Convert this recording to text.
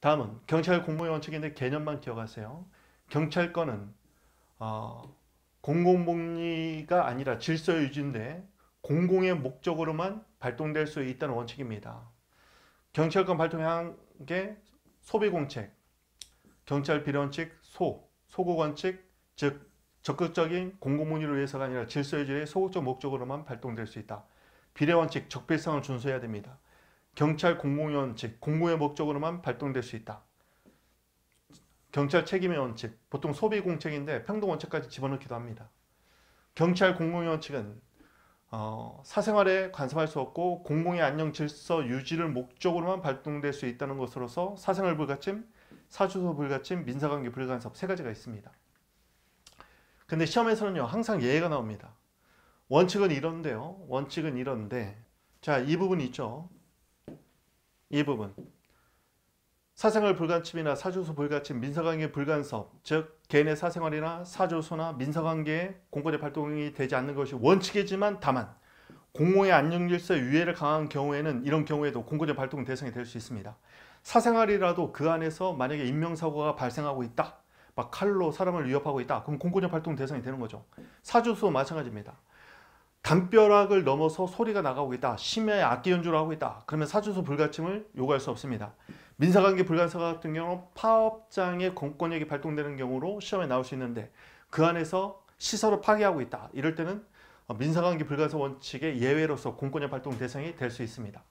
다음은 경찰 공무원 원 측인데 개념만 기억하세요. 경찰권은 어, 공공복리가 아니라 질서유지인데 공공의 목적으로만 발동될 수 있다는 원칙입니다. 경찰권 발동한 게 소비공책, 경찰 비례원칙 소, 소고원칙즉 적극적인 공공문의를 위해서가 아니라 질서유지의 소극적 목적으로만 발동될 수 있다. 비례원칙 적폐성을 준수해야 됩니다. 경찰 공공의 원칙, 공공의 목적으로만 발동될 수 있다. 경찰 책임의 원칙, 보통 소비공책인데 평등원칙까지 집어넣기도 합니다. 경찰 공공의 원칙은 어, 사생활에 간섭할 수 없고 공공의 안녕 질서 유지를 목적으로만 발동될 수 있다는 것으로서 사생활 불가침, 사주소 불가침, 민사관계 불간섭 세 가지가 있습니다. 근데 시험에서는요 항상 예외가 나옵니다. 원칙은 이런데요. 원칙은 이런데 자, 이 부분 있죠. 이 부분. 사생활 불가침이나 사주소 불가침, 민사관계 불간섭, 즉 개인의 사생활이나 사주소나 민사관계에 공권의 발동이 되지 않는 것이 원칙이지만 다만 공모의 안녕질서 유해를 강한 경우에는 이런 경우에도 공권의 발동 대상이 될 수 있습니다. 사생활이라도 그 안에서 만약에 인명사고가 발생하고 있다. 막 칼로 사람을 위협하고 있다. 그럼 공권력 발동 대상이 되는 거죠. 사주소 마찬가지입니다. 담벼락을 넘어서 소리가 나가고 있다. 심야에 악기 연주를 하고 있다. 그러면 사주소 불가침을 요구할 수 없습니다. 민사관계 불가사 같은 경우 파업장의 공권력이 발동되는 경우로 시험에 나올 수 있는데 그 안에서 시설을 파괴하고 있다. 이럴 때는 민사관계 불가사 원칙의 예외로서 공권력 발동 대상이 될 수 있습니다.